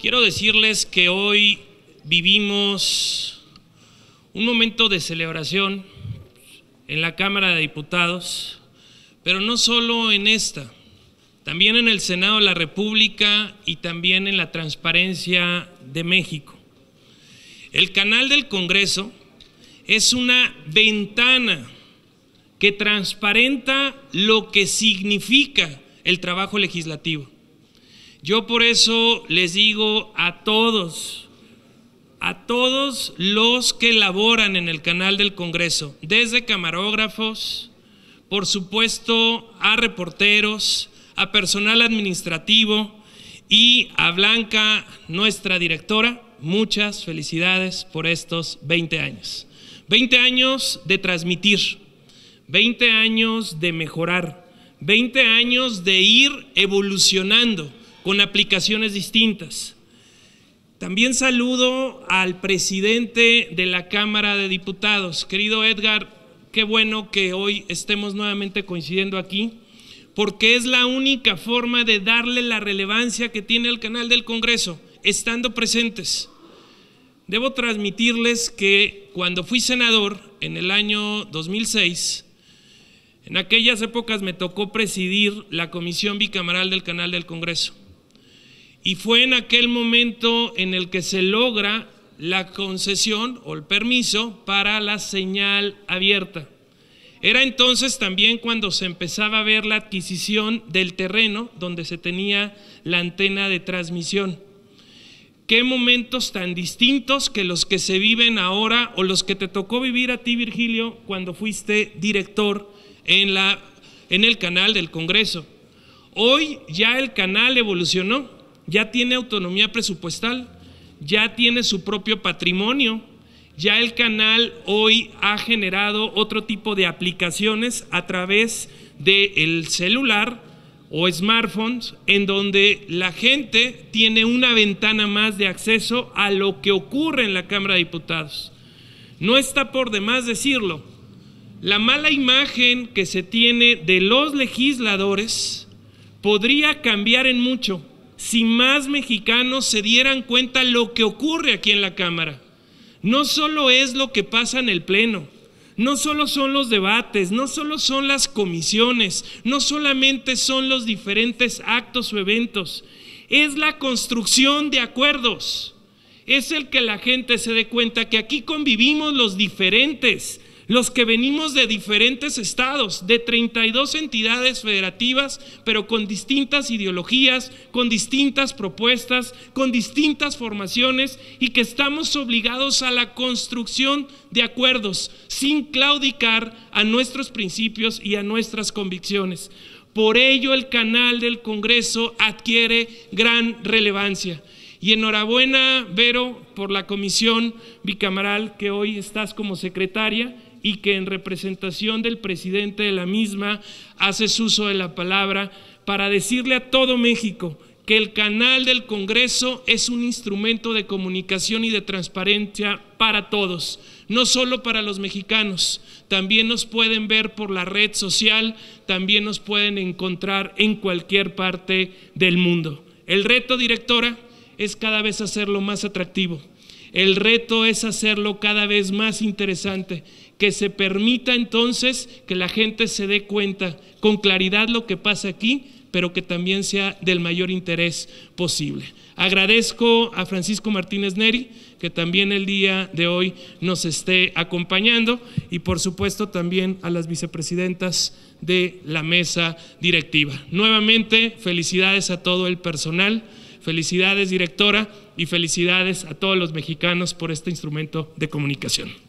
Quiero decirles que hoy vivimos un momento de celebración en la Cámara de Diputados, pero no solo en esta, también en el Senado de la República y también en la Transparencia de México. El canal del Congreso es una ventana que transparenta lo que significa el trabajo legislativo. Yo por eso les digo a todos, a todos los que laboran en el canal del Congreso, desde camarógrafos, por supuesto a reporteros, a personal administrativo y a Blanca, nuestra directora, muchas felicidades por estos 20 años. 20 años de transmitir, 20 años de mejorar, 20 años de ir evolucionando con aplicaciones distintas. También saludo al presidente de la Cámara de Diputados. Querido Edgar, qué bueno que hoy estemos nuevamente coincidiendo aquí, porque es la única forma de darle la relevancia que tiene el canal del Congreso, estando presentes. Debo transmitirles que cuando fui senador en el año 2006, en aquellas épocas me tocó presidir la Comisión Bicameral del Canal del Congreso. Y fue en aquel momento en el que se logra la concesión o el permiso para la señal abierta. Era entonces también cuando se empezaba a ver la adquisición del terreno donde se tenía la antena de transmisión. Qué momentos tan distintos que los que se viven ahora o los que te tocó vivir a ti, Virgilio, cuando fuiste director en, la, en el canal del Congreso. Hoy ya el canal evolucionó ya tiene autonomía presupuestal, ya tiene su propio patrimonio, ya el canal hoy ha generado otro tipo de aplicaciones a través del celular o smartphones, en donde la gente tiene una ventana más de acceso a lo que ocurre en la Cámara de Diputados. No está por demás decirlo. La mala imagen que se tiene de los legisladores podría cambiar en mucho si más mexicanos se dieran cuenta lo que ocurre aquí en la Cámara. No solo es lo que pasa en el Pleno, no solo son los debates, no solo son las comisiones, no solamente son los diferentes actos o eventos, es la construcción de acuerdos. Es el que la gente se dé cuenta que aquí convivimos los diferentes, los que venimos de diferentes estados, de 32 entidades federativas, pero con distintas ideologías, con distintas propuestas, con distintas formaciones y que estamos obligados a la construcción de acuerdos sin claudicar a nuestros principios y a nuestras convicciones. Por ello el canal del Congreso adquiere gran relevancia. Y enhorabuena, Vero, por la comisión bicameral que hoy estás como secretaria y que en representación del presidente de la misma haces uso de la palabra para decirle a todo México que el canal del Congreso es un instrumento de comunicación y de transparencia para todos, no solo para los mexicanos, también nos pueden ver por la red social, también nos pueden encontrar en cualquier parte del mundo. El reto, directora, es cada vez hacerlo más atractivo. El reto es hacerlo cada vez más interesante, que se permita entonces que la gente se dé cuenta con claridad lo que pasa aquí, pero que también sea del mayor interés posible. Agradezco a Francisco Martínez Neri, que también el día de hoy nos esté acompañando, y por supuesto también a las vicepresidentas de la mesa directiva. Nuevamente, felicidades a todo el personal Felicidades, directora, y felicidades a todos los mexicanos por este instrumento de comunicación.